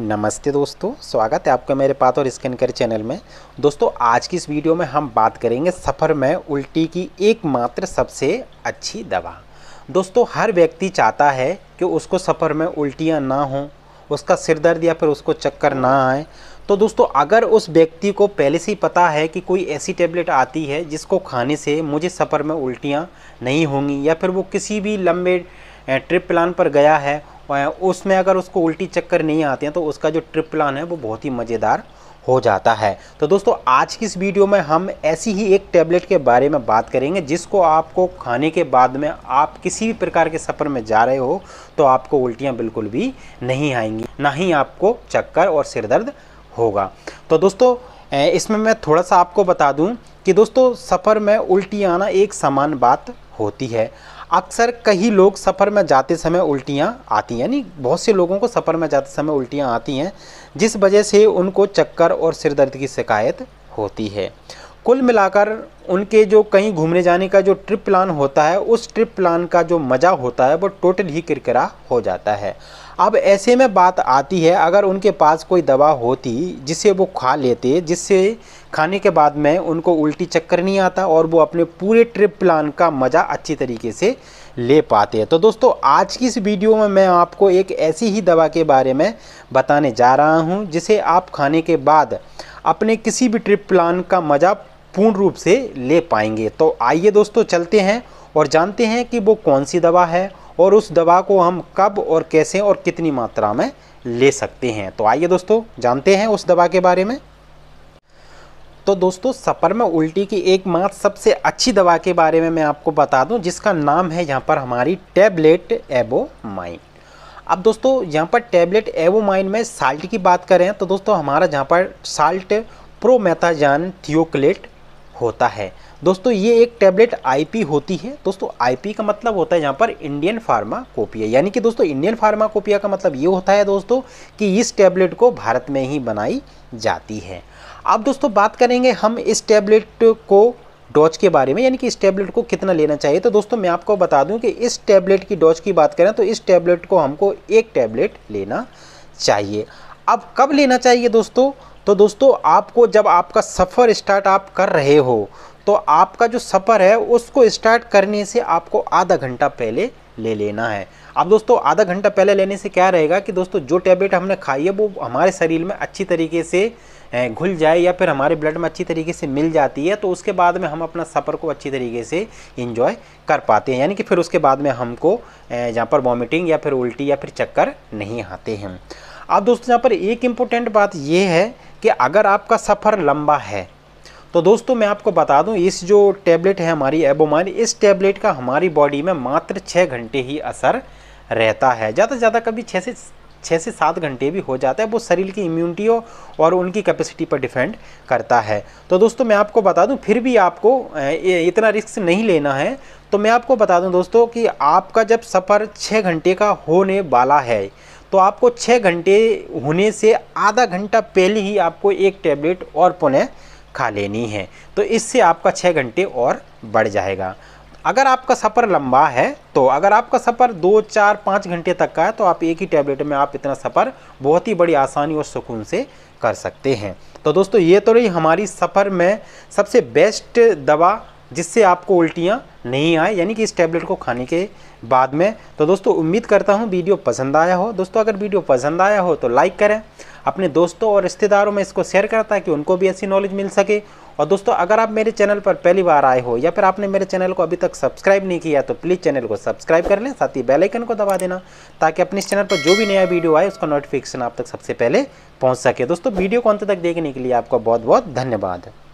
नमस्ते दोस्तों स्वागत है आपका मेरे पात और स्किन केयर चैनल में दोस्तों आज की इस वीडियो में हम बात करेंगे सफ़र में उल्टी की एकमात्र सबसे अच्छी दवा दोस्तों हर व्यक्ति चाहता है कि उसको सफ़र में उल्टियाँ ना हों उसका सिर दर्द या फिर उसको चक्कर ना आए तो दोस्तों अगर उस व्यक्ति को पहले से ही पता है कि कोई ऐसी टेबलेट आती है जिसको खाने से मुझे सफ़र में उल्टियाँ नहीं होंगी या फिर वो किसी भी लंबे ट्रिप प्लान पर गया है उसमें अगर उसको उल्टी चक्कर नहीं आते हैं तो उसका जो ट्रिप प्लान है वो बहुत ही मज़ेदार हो जाता है तो दोस्तों आज की इस वीडियो में हम ऐसी ही एक टैबलेट के बारे में बात करेंगे जिसको आपको खाने के बाद में आप किसी भी प्रकार के सफ़र में जा रहे हो तो आपको उल्टियाँ बिल्कुल भी नहीं आएंगी ना ही आपको चक्कर और सिरदर्द होगा तो दोस्तों इसमें मैं थोड़ा सा आपको बता दूं कि दोस्तों सफ़र में उल्टी आना एक समान बात होती है अक्सर कई लोग सफ़र में जाते समय उल्टियाँ आती हैं यानी बहुत से लोगों को सफ़र में जाते समय उल्टियाँ आती हैं जिस वजह से उनको चक्कर और सिरदर्द की शिकायत होती है कुल मिलाकर उनके जो कहीं घूमने जाने का जो ट्रिप प्लान होता है उस ट्रिप प्लान का जो मज़ा होता है वो टोटल ही किरकिरा हो जाता है अब ऐसे में बात आती है अगर उनके पास कोई दवा होती जिसे वो खा लेते जिससे खाने के बाद में उनको उल्टी चक्कर नहीं आता और वो अपने पूरे ट्रिप प्लान का मज़ा अच्छी तरीके से ले पाते हैं तो दोस्तों आज की इस वीडियो में मैं आपको एक ऐसी ही दवा के बारे में बताने जा रहा हूँ जिसे आप खाने के बाद अपने किसी भी ट्रिप प्लान का मज़ा पूर्ण रूप से ले पाएंगे तो आइए दोस्तों चलते हैं और जानते हैं कि वो कौन सी दवा है और उस दवा को हम कब और कैसे और कितनी मात्रा में ले सकते हैं तो आइए दोस्तों जानते हैं उस दवा के बारे में तो दोस्तों सफ़र में उल्टी की एक मात्र सबसे अच्छी दवा के बारे में मैं आपको बता दूं जिसका नाम है यहाँ पर हमारी टैबलेट एबोमाइन अब दोस्तों यहाँ पर टैबलेट एवोमाइन में साल्ट की बात करें तो दोस्तों हमारा जहाँ पर साल्ट प्रोमेथाजान थियोक्लेट होता है दोस्तों ये एक टैबलेट आईपी होती है दोस्तों आईपी का मतलब होता है यहाँ पर इंडियन फार्माकोपिया यानी कि दोस्तों इंडियन फार्माकोपिया का मतलब ये होता है दोस्तों कि इस टैबलेट को भारत में ही बनाई जाती है अब दोस्तों बात करेंगे हम इस टैबलेट को डोज के बारे में यानी कि इस टैबलेट को कितना लेना चाहिए तो दोस्तों मैं आपको बता दूँ कि इस टैबलेट की डोज की बात करें तो इस टैबलेट को हमको एक टैबलेट लेना चाहिए अब कब लेना चाहिए दोस्तों तो दोस्तों आपको जब आपका सफ़र स्टार्ट आप कर रहे हो तो आपका जो सफ़र है उसको स्टार्ट करने से आपको आधा घंटा पहले ले लेना है अब दोस्तों आधा घंटा पहले लेने से क्या रहेगा कि दोस्तों जो टैबलेट हमने खाई है वो हमारे शरीर में अच्छी तरीके से घुल जाए या फिर हमारे ब्लड में अच्छी तरीके से मिल जाती है तो उसके बाद में हम अपना सफ़र को अच्छी तरीके से इंजॉय कर पाते हैं यानी कि फिर उसके बाद में हमको जहाँ पर वॉमिटिंग या फिर उल्टी या फिर चक्कर नहीं आते हैं अब दोस्तों यहाँ पर एक इम्पोर्टेंट बात यह है कि अगर आपका सफ़र लंबा है तो दोस्तों मैं आपको बता दूं इस जो टैबलेट है हमारी एबोमाइन इस टैबलेट का हमारी बॉडी में मात्र छः घंटे ही असर रहता है ज़्यादा से ज़्यादा कभी छः से छः से सात घंटे भी हो जाता है वो शरीर की इम्यूनिटी और उनकी कैपेसिटी पर डिपेंड करता है तो दोस्तों मैं आपको बता दूं फिर भी आपको इतना रिस्क नहीं लेना है तो मैं आपको बता दूं दोस्तों कि आपका जब सफ़र छः घंटे का होने वाला है तो आपको छः घंटे होने से आधा घंटा पहले ही आपको एक टैबलेट और पुनः खा लेनी है तो इससे आपका छः घंटे और बढ़ जाएगा अगर आपका सफ़र लंबा है तो अगर आपका सफ़र दो चार पाँच घंटे तक का है तो आप एक ही टैबलेट में आप इतना सफ़र बहुत ही बड़ी आसानी और सुकून से कर सकते हैं तो दोस्तों ये तो रही हमारी सफ़र में सबसे बेस्ट दवा जिससे आपको उल्टियाँ नहीं आए यानी कि इस टैबलेट को खाने के बाद में तो दोस्तों उम्मीद करता हूँ वीडियो पसंद आया हो दोस्तों अगर वीडियो पसंद आया हो तो लाइक करें अपने दोस्तों और रिश्तेदारों में इसको शेयर करें ताकि उनको भी ऐसी नॉलेज मिल सके और दोस्तों अगर आप मेरे चैनल पर पहली बार आए हो या फिर आपने मेरे चैनल को अभी तक सब्सक्राइब नहीं किया तो प्लीज़ चैनल को सब्सक्राइब कर लें साथ ही बेल आइकन को दबा देना ताकि अपने इस चैनल पर जो भी नया वीडियो आए उसका नोटिफिकेशन आप तक सबसे पहले पहुंच सके दोस्तों वीडियो को अंत तक देखने के लिए आपका बहुत बहुत धन्यवाद